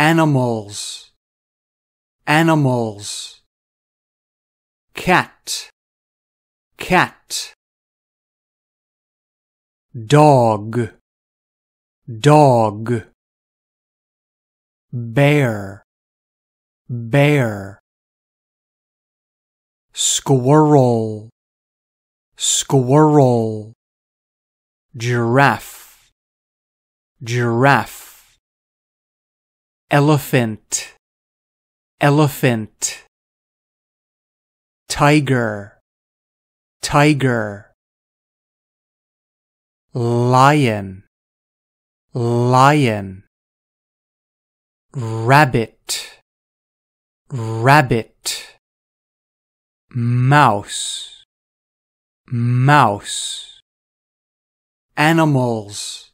animals, animals, cat, cat, dog, dog, bear, bear, squirrel, squirrel, giraffe, giraffe, elephant elephant tiger tiger lion lion rabbit rabbit mouse mouse animals